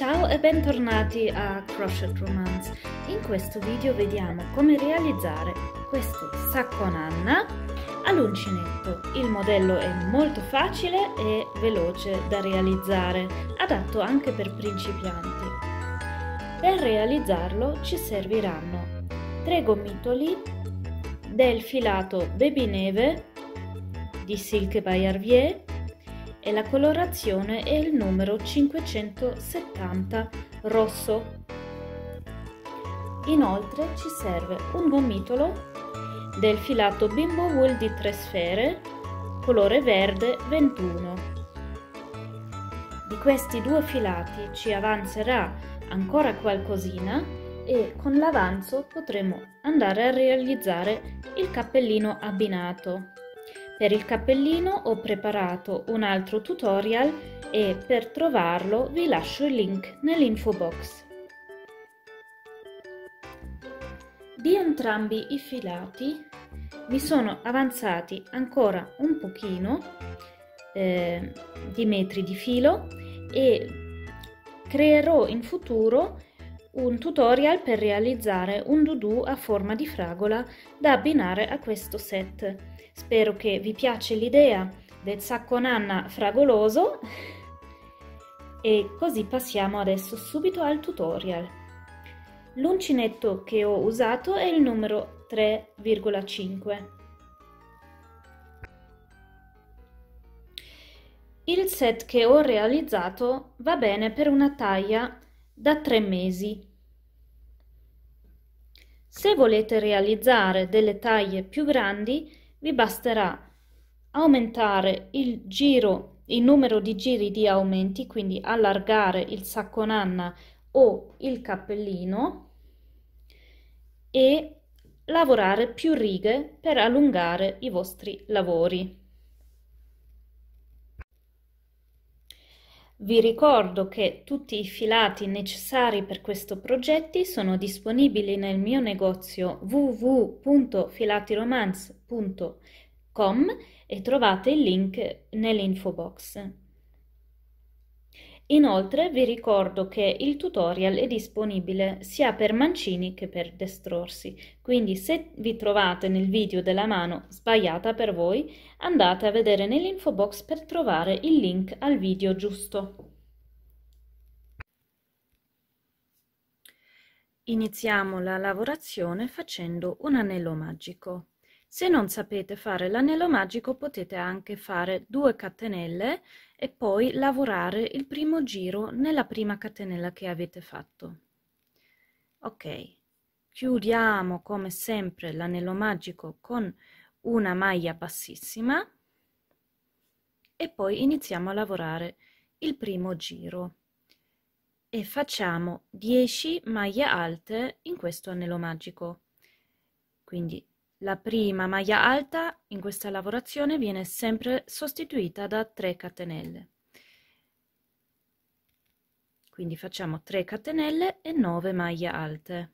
Ciao e bentornati a Crochet Romance. In questo video vediamo come realizzare questo sacco nanna all'uncinetto. Il modello è molto facile e veloce da realizzare, adatto anche per principianti. Per realizzarlo ci serviranno 3 gomitoli del filato Baby Neve di Silke by Arvier e la colorazione è il numero 570 rosso. Inoltre ci serve un gomitolo del filato bimbo wool di tre sfere, colore verde 21. Di questi due filati ci avanzerà ancora qualcosina e con l'avanzo potremo andare a realizzare il cappellino abbinato. Per il cappellino ho preparato un altro tutorial e per trovarlo vi lascio il link nell'info box. Di entrambi i filati mi sono avanzati ancora un pochino eh, di metri di filo e creerò in futuro un tutorial per realizzare un doudou a forma di fragola da abbinare a questo set Spero che vi piace l'idea del sacco nanna fragoloso e così passiamo adesso subito al tutorial. L'uncinetto che ho usato è il numero 3,5. Il set che ho realizzato va bene per una taglia da 3 mesi. Se volete realizzare delle taglie più grandi vi basterà aumentare il giro il numero di giri di aumenti quindi allargare il sacco nanna o il cappellino e lavorare più righe per allungare i vostri lavori Vi ricordo che tutti i filati necessari per questo progetto sono disponibili nel mio negozio www.filatiromance.com e trovate il link nell'info box. Inoltre vi ricordo che il tutorial è disponibile sia per mancini che per destrorsi, quindi se vi trovate nel video della mano sbagliata per voi, andate a vedere nell'info box per trovare il link al video giusto. Iniziamo la lavorazione facendo un anello magico. Se non sapete fare l'anello magico potete anche fare due catenelle e poi lavorare il primo giro nella prima catenella che avete fatto ok chiudiamo come sempre l'anello magico con una maglia bassissima e poi iniziamo a lavorare il primo giro e facciamo 10 maglie alte in questo anello magico quindi la prima maglia alta in questa lavorazione viene sempre sostituita da 3 catenelle. Quindi facciamo 3 catenelle e 9 maglie alte.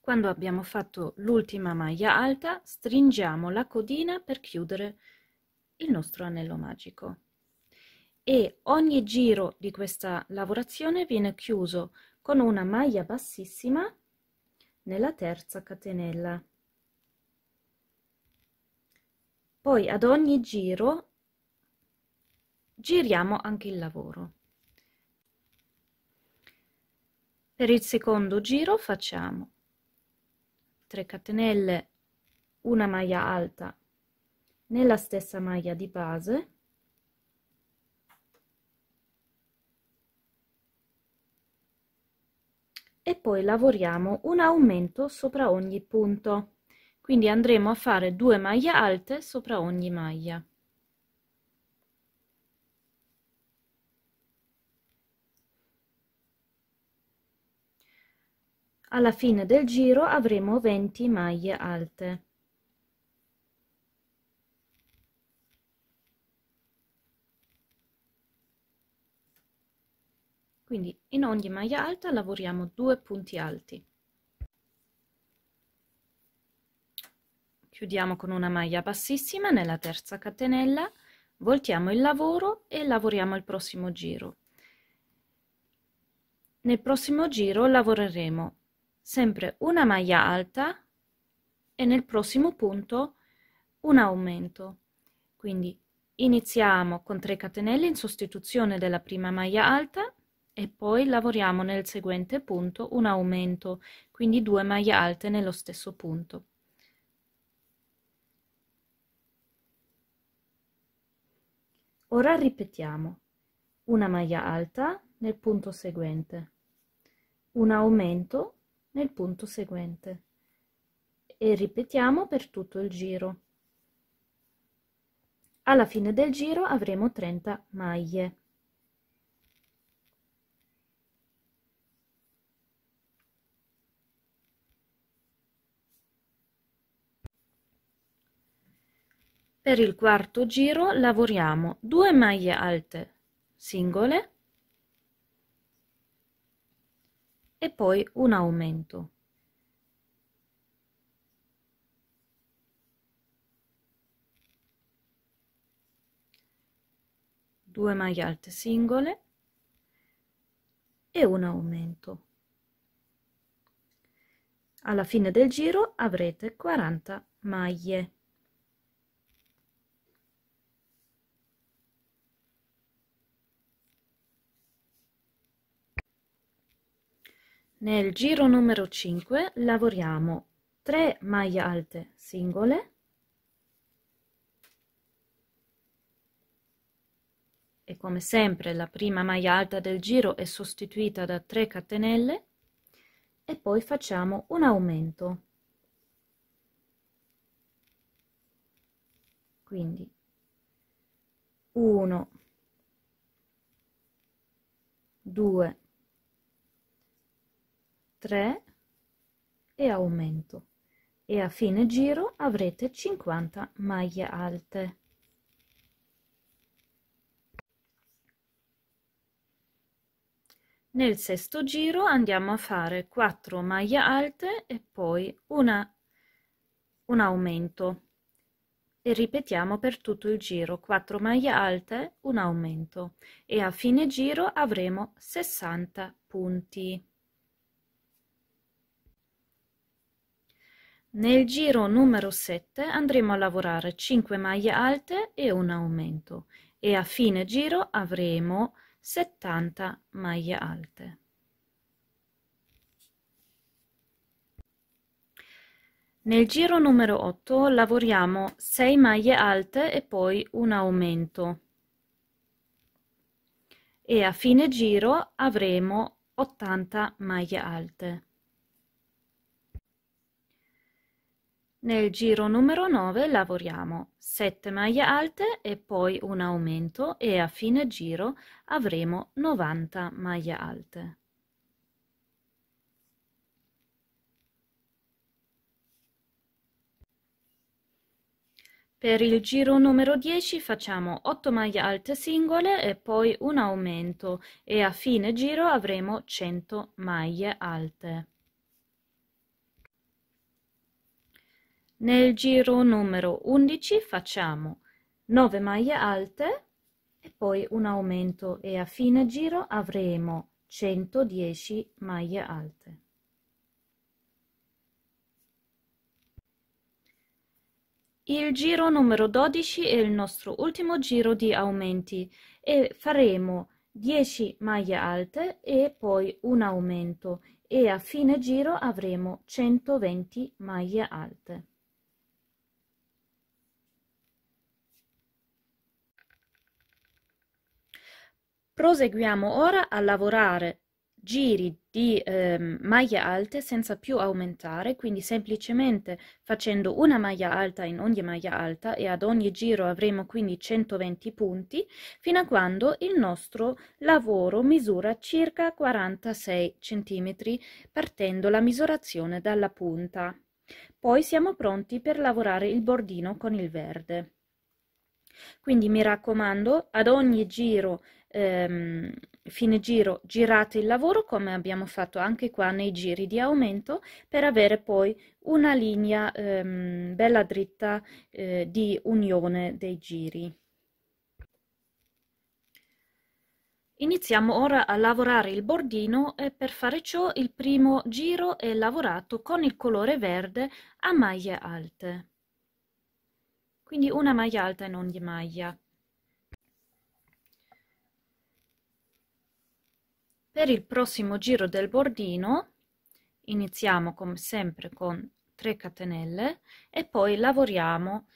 Quando abbiamo fatto l'ultima maglia alta, stringiamo la codina per chiudere il nostro anello magico e ogni giro di questa lavorazione viene chiuso con una maglia bassissima nella terza catenella poi ad ogni giro giriamo anche il lavoro per il secondo giro facciamo 3 catenelle una maglia alta nella stessa maglia di base e poi lavoriamo un aumento sopra ogni punto quindi andremo a fare due maglie alte sopra ogni maglia alla fine del giro avremo 20 maglie alte Quindi in ogni maglia alta lavoriamo due punti alti. Chiudiamo con una maglia bassissima nella terza catenella, voltiamo il lavoro e lavoriamo il prossimo giro. Nel prossimo giro lavoreremo sempre una maglia alta e nel prossimo punto un aumento. Quindi iniziamo con 3 catenelle in sostituzione della prima maglia alta e poi lavoriamo nel seguente punto un aumento quindi due maglie alte nello stesso punto ora ripetiamo una maglia alta nel punto seguente un aumento nel punto seguente e ripetiamo per tutto il giro alla fine del giro avremo 30 maglie Per il quarto giro lavoriamo due maglie alte singole e poi un aumento. Due maglie alte singole e un aumento. Alla fine del giro avrete 40 maglie. Nel giro numero 5 lavoriamo 3 maglie alte singole e come sempre la prima maglia alta del giro è sostituita da 3 catenelle e poi facciamo un aumento. Quindi 1 2 3 e aumento e a fine giro avrete 50 maglie alte. Nel sesto giro andiamo a fare 4 maglie alte e poi una, un aumento e ripetiamo per tutto il giro 4 maglie alte, un aumento e a fine giro avremo 60 punti. Nel giro numero 7 andremo a lavorare 5 maglie alte e un aumento e a fine giro avremo 70 maglie alte. Nel giro numero 8 lavoriamo 6 maglie alte e poi un aumento e a fine giro avremo 80 maglie alte. Nel giro numero 9 lavoriamo 7 maglie alte e poi un aumento e a fine giro avremo 90 maglie alte. Per il giro numero 10 facciamo 8 maglie alte singole e poi un aumento e a fine giro avremo 100 maglie alte. Nel giro numero 11 facciamo 9 maglie alte e poi un aumento e a fine giro avremo 110 maglie alte. Il giro numero 12 è il nostro ultimo giro di aumenti e faremo 10 maglie alte e poi un aumento e a fine giro avremo 120 maglie alte. Proseguiamo ora a lavorare giri di eh, maglie alte senza più aumentare, quindi semplicemente facendo una maglia alta in ogni maglia alta e ad ogni giro avremo quindi 120 punti fino a quando il nostro lavoro misura circa 46 cm partendo la misurazione dalla punta. Poi siamo pronti per lavorare il bordino con il verde. Quindi mi raccomando, ad ogni giro ehm, fine giro girate il lavoro come abbiamo fatto anche qua nei giri di aumento per avere poi una linea ehm, bella dritta eh, di unione dei giri. Iniziamo ora a lavorare il bordino e per fare ciò il primo giro è lavorato con il colore verde a maglie alte. Quindi una maglia alta in ogni maglia. Per il prossimo giro del bordino iniziamo come sempre con 3 catenelle e poi lavoriamo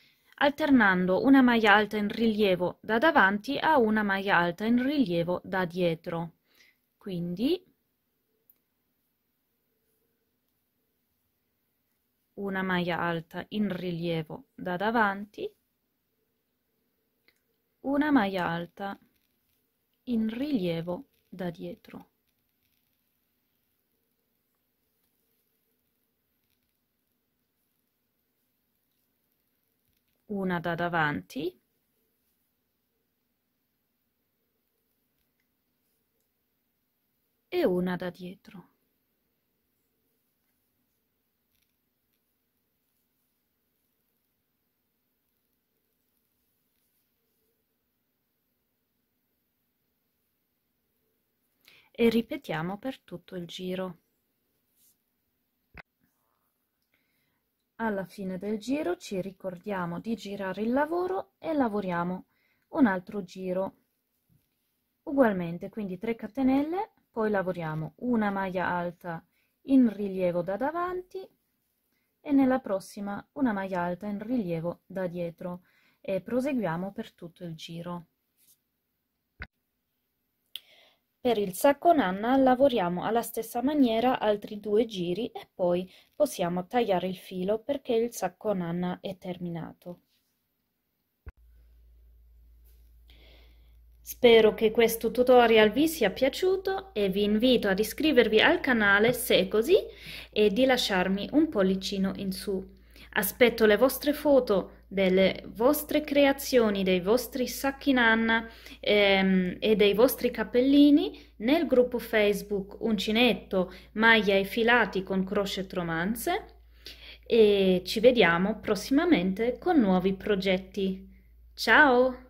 alternando una maglia alta in rilievo da davanti a una maglia alta in rilievo da dietro. Quindi una maglia alta in rilievo da davanti, una maglia alta in rilievo da dietro. una da davanti e una da dietro. E ripetiamo per tutto il giro. Alla fine del giro ci ricordiamo di girare il lavoro e lavoriamo un altro giro. Ugualmente, quindi 3 catenelle, poi lavoriamo una maglia alta in rilievo da davanti e nella prossima una maglia alta in rilievo da dietro e proseguiamo per tutto il giro. Per il sacco nanna lavoriamo alla stessa maniera altri due giri e poi possiamo tagliare il filo perché il sacco nanna è terminato. Spero che questo tutorial vi sia piaciuto e vi invito ad iscrivervi al canale se è così e di lasciarmi un pollicino in su. Aspetto le vostre foto delle vostre creazioni, dei vostri sacchi nanna ehm, e dei vostri cappellini nel gruppo Facebook Uncinetto, Maglia e Filati con Crochet Romanze e ci vediamo prossimamente con nuovi progetti. Ciao!